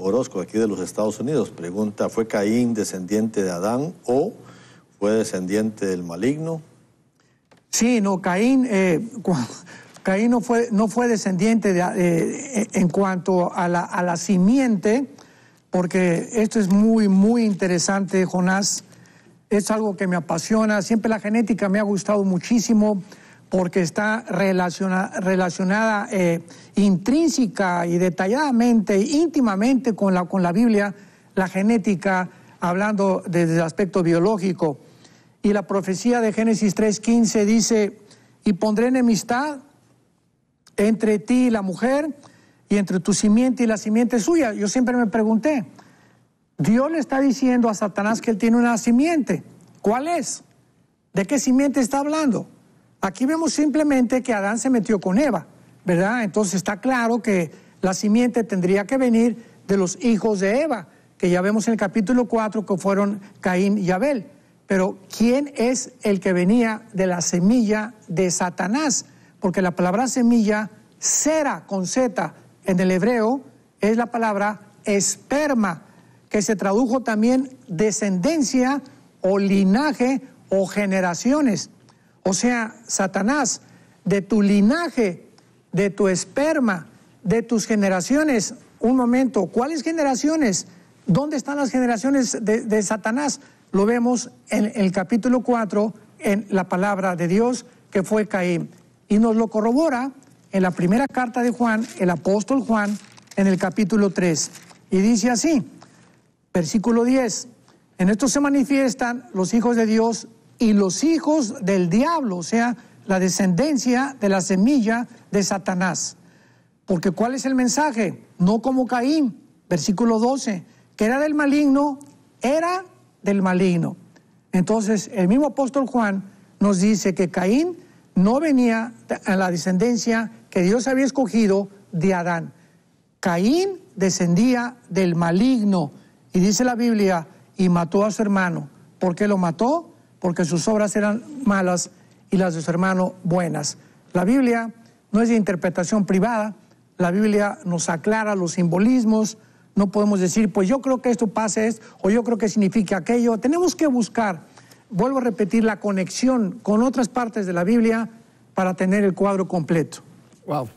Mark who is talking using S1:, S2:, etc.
S1: Orozco, aquí de los Estados Unidos, pregunta, ¿fue Caín descendiente de Adán o fue descendiente del maligno? Sí, no, Caín, eh, Caín no, fue, no fue descendiente eh, eh, en cuanto a a la, simiente, porque esto es muy, muy interesante, Jonás. Es algo que me apasiona, siempre la genética me ha gustado muchísimo porque está relacionada eh, intrínseca y detalladamente, íntimamente con la, con la Biblia, la genética, hablando desde el aspecto biológico. Y la profecía de Génesis 3.15 dice, y pondré enemistad entre ti y la mujer, y entre tu simiente y la simiente suya. Yo siempre me pregunté, Dios le está diciendo a Satanás que él tiene una simiente. ¿Cuál es? ¿De qué simiente está hablando? Aquí vemos simplemente que Adán se metió con Eva, ¿verdad? Entonces está claro que la simiente tendría que venir de los hijos de Eva, que ya vemos en el capítulo 4 que fueron Caín y Abel. Pero ¿quién es el que venía de la semilla de Satanás? Porque la palabra semilla, cera con Z en el hebreo, es la palabra esperma, que se tradujo también descendencia o linaje o generaciones. O sea, Satanás, de tu linaje, de tu esperma, de tus generaciones, un momento, ¿cuáles generaciones? ¿Dónde están las generaciones de, Satanás? Lo vemos en el capítulo 4, en la palabra de Dios, que fue Caín. Y nos lo corrobora en la primera carta de Juan, el apóstol Juan, en el capítulo 3. Y dice así, versículo 10, en esto se manifiestan los hijos de Dios y los hijos del diablo, o sea, la descendencia de la semilla de Satanás. Porque ¿cuál es el mensaje? No como Caín, versículo 12, que era del maligno, era del maligno. Entonces, el mismo apóstol Juan nos dice que Caín no venía a la descendencia que Dios había escogido de Adán. Caín descendía del maligno. Y dice la Biblia, y mató a su hermano. ¿Por qué lo mató? porque sus obras eran malas y las de su hermano buenas. La Biblia no es de interpretación privada, la Biblia nos aclara los simbolismos, no podemos decir, pues yo creo que esto pase o yo creo que significa aquello. Tenemos que buscar, vuelvo a repetir, la conexión con otras partes de la Biblia para tener el cuadro completo. Wow.